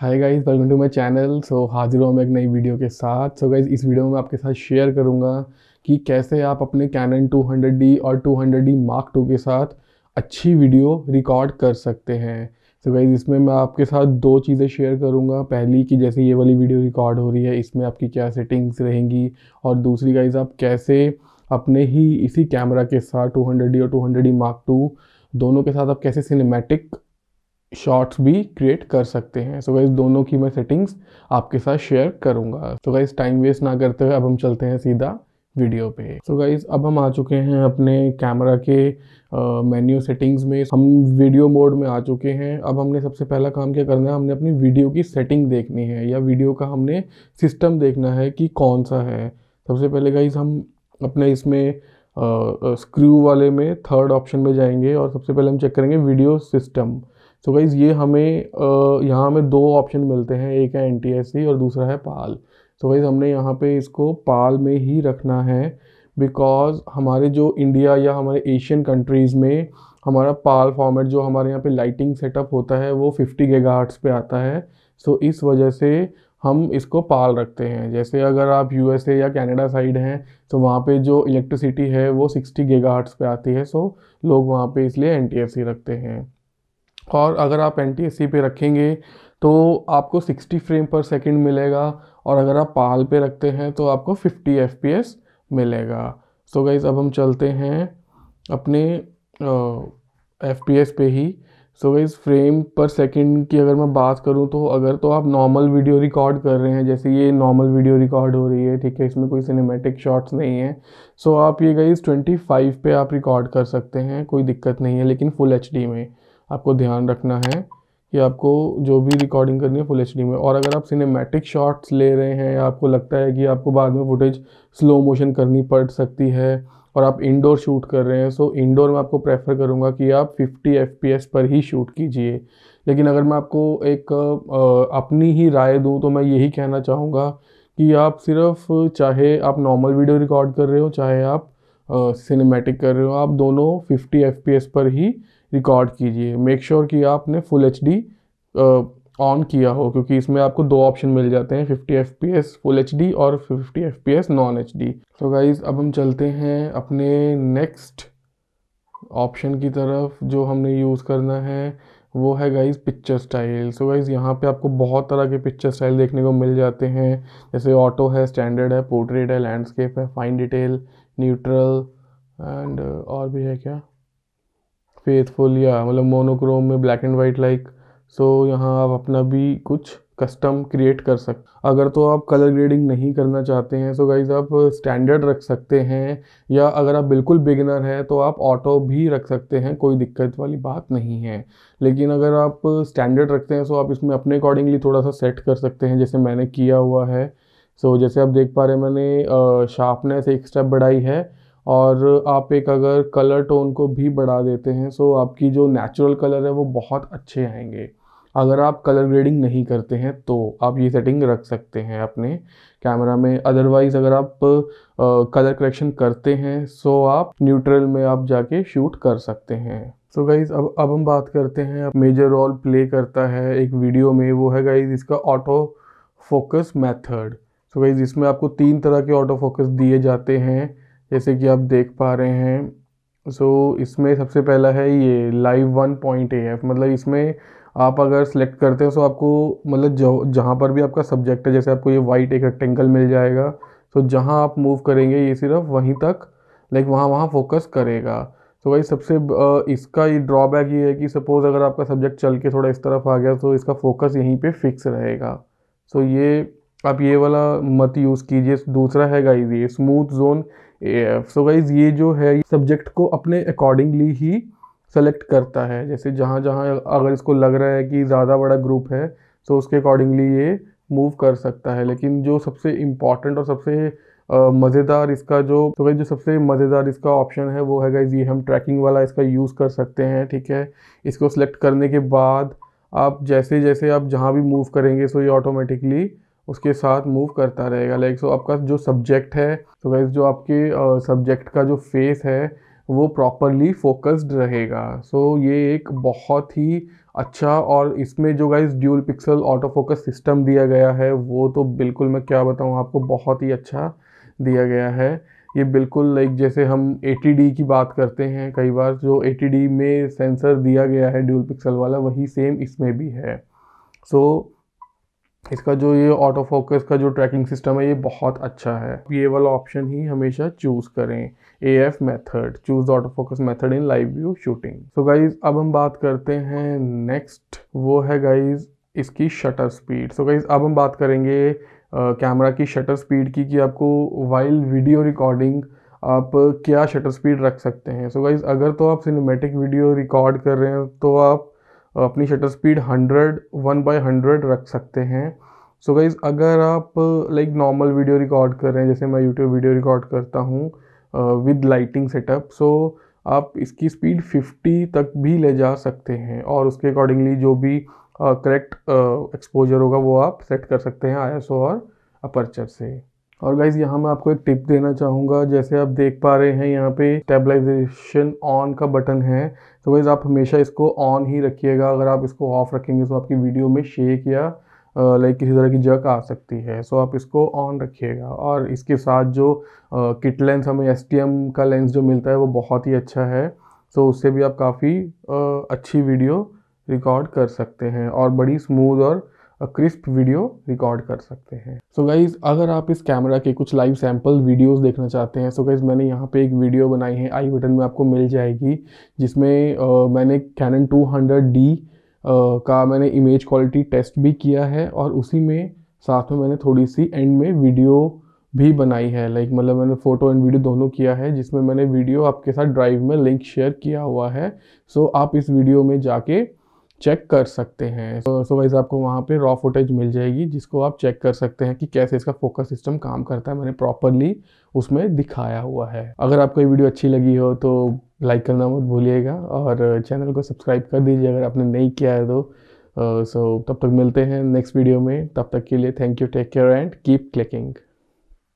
hi guys welcome to my channel so हाजिर हूँ मैं एक नई वीडियो के साथ सो so गाइस इस वीडियो में मैं आपके साथ शेयर करूँगा कि कैसे आप अपने कैनन 200D और 200D मार्क टू के साथ अच्छी वीडियो रिकॉर्ड कर सकते हैं सो so गाइस इसमें मैं आपके साथ दो चीज़ें शेयर करूँगा पहली कि जैसे ये वाली वीडियो रिकॉर्ड हो रही है इसमें आपकी क्या सेटिंग्स रहेंगी और दूसरी गाइज़ आप कैसे अपने ही इसी कैमरा के साथ टू और टू मार्क टू दोनों के साथ आप कैसे सिनेमेटिक शॉर्ट्स भी क्रिएट कर सकते हैं सो so गाइज दोनों की मैं सेटिंग्स आपके साथ शेयर करूंगा सो गाइज टाइम वेस्ट ना करते हुए अब हम चलते हैं सीधा वीडियो पे सो so गाइज अब हम आ चुके हैं अपने कैमरा के मेन्यू uh, सेटिंग्स में हम वीडियो मोड में आ चुके हैं अब हमने सबसे पहला काम क्या करना है हमने अपनी वीडियो की सेटिंग देखनी है या वीडियो का हमने सिस्टम देखना है कि कौन सा है सबसे पहले गाइज हम अपने इसमें स्क्रू uh, uh, वाले में थर्ड ऑप्शन में जाएंगे और सबसे पहले हम चेक करेंगे video system so so guys ये हमें यहाँ हमें दो ऑप्शन मिलते हैं एक है एन और दूसरा है पाल सो so गाइज़ हमने यहाँ पे इसको पाल में ही रखना है बिकॉज हमारे जो इंडिया या हमारे एशियन कंट्रीज़ में हमारा पाल फॉर्मेट जो हमारे यहाँ पे लाइटिंग सेटअप होता है वो 50 गेगाहर्ट्स पे आता है सो so इस वजह से हम इसको पाल रखते हैं जैसे अगर आप यू या कैनेडा साइड हैं तो वहाँ पे जो इलेक्ट्रिसिटी है वो 60 गेगाहर्ट्स पे आती है सो so लोग वहाँ पे इसलिए एन रखते हैं और अगर आप एन टी पे रखेंगे तो आपको 60 फ्रेम पर सेकंड मिलेगा और अगर आप पाल पे रखते हैं तो आपको 50 एफ मिलेगा सो so गाइज़ अब हम चलते हैं अपने एफ पी पे ही so guys frame per second की अगर मैं बात करूं तो अगर तो आप नॉर्मल वीडियो रिकॉर्ड कर रहे हैं जैसे ये नॉर्मल वीडियो रिकॉर्ड हो रही है ठीक है इसमें कोई सिनेमेटिक शॉट्स नहीं है सो so आप ये गाइज़ 25 पे आप रिकॉर्ड कर सकते हैं कोई दिक्कत नहीं है लेकिन फुल एच में आपको ध्यान रखना है कि आपको जो भी रिकॉर्डिंग करनी है फुल एच में और अगर आप सिनेमैटिक शॉट्स ले रहे हैं या आपको लगता है कि आपको बाद में फुटेज स्लो मोशन करनी पड़ सकती है और आप इंडोर शूट कर रहे हैं सो इंडोर में आपको प्रेफर करूँगा कि आप 50 एफ पर ही शूट कीजिए लेकिन अगर मैं आपको एक अपनी ही राय दूँ तो मैं यही कहना चाहूँगा कि आप सिर्फ चाहे आप नॉर्मल वीडियो रिकॉर्ड कर रहे हो चाहे आप सिनेमैटिक कर रहे हो आप दोनों 50 एफ पर ही रिकॉर्ड कीजिए मेक श्योर कि आपने फुल एच डी ऑन किया हो क्योंकि इसमें आपको दो ऑप्शन मिल जाते हैं 50 F P S full H D और 50 F P S non H D तो गाइज अब हम चलते हैं अपने नेक्स्ट ऑप्शन की तरफ जो हमने यूज़ करना है वो है guys picture style so guys यहाँ पे आपको बहुत तरह के पिक्चर स्टाइल देखने को मिल जाते हैं जैसे ऑटो है स्टैंडर्ड है पोर्ट्रेट है लैंडस्केप है फाइन डिटेल न्यूट्रल एंड और भी है क्या फेथफुल या मतलब मोनोक्रोम में black and white like so यहाँ आप अपना भी कुछ कस्टम क्रिएट कर सकते अगर तो आप कलर ग्रेडिंग नहीं करना चाहते हैं सो गाइज आप स्टैंडर्ड रख सकते हैं या अगर आप बिल्कुल बिगिनर हैं तो आप ऑटो भी रख सकते हैं कोई दिक्कत वाली बात नहीं है लेकिन अगर आप स्टैंडर्ड रखते हैं सो आप इसमें अपने अकॉर्डिंगली थोड़ा सा सेट कर सकते हैं जैसे मैंने किया हुआ है सो जैसे आप देख पा रहे हैं मैंने शार्पनेस एक स्टेप बढ़ाई है और आप एक अगर कलर टोन को भी बढ़ा देते हैं सो आपकी जो नेचुरल कलर है वो बहुत अच्छे आएंगे अगर आप कलर ग्रेडिंग नहीं करते हैं तो आप ये सेटिंग रख सकते हैं अपने कैमरा में अदरवाइज़ अगर आप कलर करेक्शन करते हैं सो आप न्यूट्रल में आप जाके शूट कर सकते हैं सो so गाइज अब अब हम बात करते हैं मेजर रोल प्ले करता है एक वीडियो में वो है गाइज इसका auto focus method so guys इसमें आपको तीन तरह के ऑटो फोकस दिए जाते हैं जैसे कि आप देख पा रहे हैं सो इसमें सबसे पहला है ये live one point A F मतलब इसमें आप अगर सेलेक्ट करते हैं तो आपको मतलब जो जहाँ पर भी आपका सब्जेक्ट है जैसे आपको ये वाइट एक रेक्टेंगल मिल जाएगा तो जहाँ आप मूव करेंगे ये सिर्फ वहीं तक लाइक वहाँ वहाँ फोकस करेगा तो भाई सबसे इसका ये ड्रॉबैक ये है कि सपोज़ अगर आपका सब्जेक्ट चल के थोड़ा इस तरफ आ गया तो इसका फोकस यहीं पे फिक्स रहेगा सो ये तो आप ये वाला मत यूज़ कीजिए दूसरा है गाइज ये smooth zone F so guys ये जो है सब्जेक्ट को अपने अकॉर्डिंगली ही सेलेक्ट करता है जैसे जहाँ जहाँ अगर इसको लग रहा है कि ज़्यादा बड़ा ग्रुप है तो उसके अकॉर्डिंगली ये मूव कर सकता है लेकिन जो सबसे इम्पॉर्टेंट और सबसे मज़ेदार इसका जो तो गाइज जो सबसे मज़ेदार इसका ऑप्शन है वो है गाइज ये हम ट्रैकिंग वाला इसका यूज़ कर सकते हैं ठीक है इसको सेलेक्ट करने के बाद आप जैसे जैसे आप जहाँ भी मूव करेंगे सो ये ऑटोमेटिकली उसके साथ मूव करता रहेगा लाइक सो आपका जो सब्जेक्ट है तो वैसे जो आपके सब्जेक्ट का जो फेस है वो प्रॉपरली फोकस्ड रहेगा सो so, ये एक बहुत ही अच्छा और इसमें जो guys dual pixel auto focus system दिया गया है वो तो बिल्कुल मैं क्या बताऊँ आपको बहुत ही अच्छा दिया गया है ये बिल्कुल लाइक जैसे हम ए की बात करते हैं कई बार जो ए में सेंसर दिया गया है ड्यूल पिक्सल वाला वही सेम इसमें भी है सो so, इसका जो ये ऑटो फोकस का जो ट्रैकिंग सिस्टम है ये बहुत अच्छा है ये वाला ऑप्शन ही हमेशा चूज़ करें A F method choose the auto focus method in live view shooting so guys अब हम बात करते हैं नेक्स्ट वो है गाइज इसकी शटर स्पीड सो गाइज अब हम बात करेंगे कैमरा uh, की शटर स्पीड की कि आपको वाइल वीडियो रिकॉर्डिंग आप क्या शटर स्पीड रख सकते हैं सो so गाइज अगर तो आप सिनेमेटिक वीडियो रिकॉर्ड कर रहे हैं तो आप अपनी shutter speed hundred one by hundred रख सकते हैं सो so गाइज़ अगर आप लाइक नॉर्मल वीडियो रिकॉर्ड कर रहे हैं जैसे मैं यूट्यूब वीडियो रिकॉर्ड करता हूँ विद लाइटिंग सेटअप सो आप इसकी स्पीड 50 तक भी ले जा सकते हैं और उसके अकॉर्डिंगली जो भी करेक्ट एक्सपोजर होगा वो आप सेट कर सकते हैं आई और अपर्चर से और गाइज यहाँ मैं आपको एक टिप देना चाहूँगा जैसे आप देख पा रहे हैं यहाँ पे स्टेबलाइजेशन ऑन का बटन है तो गाइज आप हमेशा इसको ऑन ही रखिएगा अगर आप इसको ऑफ रखेंगे तो आपकी वीडियो में शेक या लाइक किसी तरह की जग आ सकती है सो आप इसको ऑन रखिएगा और इसके साथ जो किट लेंस हमें एस का लेंस जो मिलता है वो बहुत ही अच्छा है सो उससे भी आप काफ़ी अच्छी वीडियो रिकॉर्ड कर सकते हैं और बड़ी स्मूद और क्रिस्प वीडियो रिकॉर्ड कर सकते हैं सो so गाइज अगर आप इस कैमरा के कुछ लाइव सैम्पल वीडियोस देखना चाहते हैं सो so गाइज मैंने यहाँ पे एक वीडियो बनाई है आई बटन में आपको मिल जाएगी जिसमें uh, मैंने कैनन 200D uh, का मैंने इमेज क्वालिटी टेस्ट भी किया है और उसी में साथ में मैंने थोड़ी सी एंड में वीडियो भी बनाई है लाइक मतलब मैंने फ़ोटो एंड वीडियो दोनों किया है जिसमें मैंने वीडियो आपके साथ ड्राइव में लिंक शेयर किया हुआ है सो so, आप इस वीडियो में जाके चेक कर सकते हैं सो so, वाइज so आपको वहाँ पे रॉ फुटेज मिल जाएगी जिसको आप चेक कर सकते हैं कि कैसे इसका फोकस सिस्टम काम करता है मैंने प्रॉपरली उसमें दिखाया हुआ है अगर आपको ये वीडियो अच्छी लगी हो तो लाइक करना मत भूलिएगा और चैनल को सब्सक्राइब कर दीजिए अगर आपने नहीं किया है तो सो uh, so, तब तक मिलते हैं नेक्स्ट वीडियो में तब तक के लिए thank you take care and keep clicking